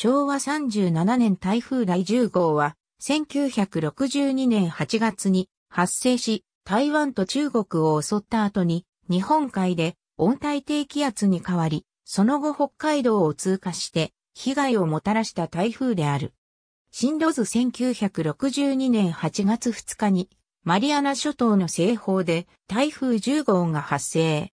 昭和37年台風第10号は、1962年8月に発生し、台湾と中国を襲った後に、日本海で温帯低気圧に変わり、その後北海道を通過して、被害をもたらした台風である。進路図1962年8月2日に、マリアナ諸島の西方で台風10号が発生。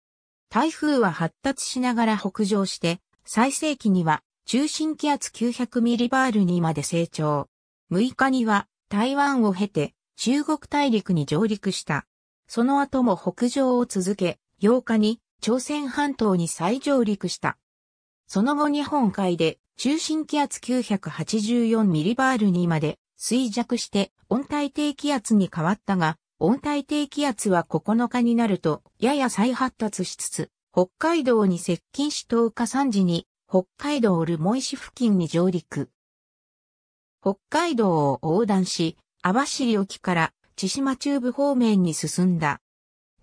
台風は発達しながら北上して、最盛期には中心気圧900ミリバールにまで成長。6日には台湾を経て中国大陸に上陸した。その後も北上を続け、8日に朝鮮半島に再上陸した。その後日本海で中心気圧984ミリバールにまで衰弱して温帯低気圧に変わったが、温帯低気圧は9日になるとやや再発達しつつ、北海道に接近し10日3時に北海道留萌市付近に上陸。北海道を横断し、網走沖から千島中部方面に進んだ。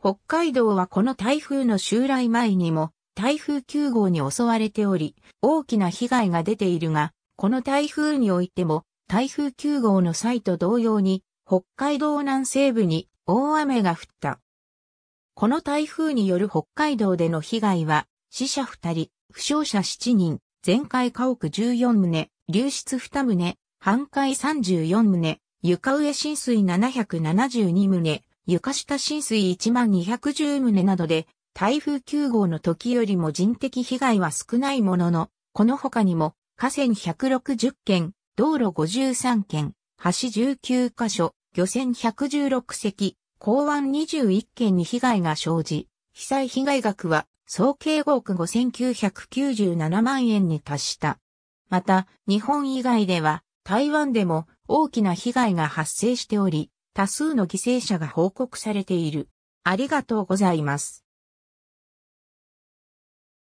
北海道はこの台風の襲来前にも台風9号に襲われており、大きな被害が出ているが、この台風においても台風9号の際と同様に北海道南西部に大雨が降った。この台風による北海道での被害は死者2人、負傷者7人、全壊家屋14棟、流出2棟、半壊34棟、床上浸水772棟、床下浸水1210棟などで、台風9号の時よりも人的被害は少ないものの、この他にも、河川160件、道路53件、橋19箇所、漁船116隻、港湾21件に被害が生じ、被災被害額は総計5億5997万円に達した。また、日本以外では、台湾でも大きな被害が発生しており、多数の犠牲者が報告されている。ありがとうございます。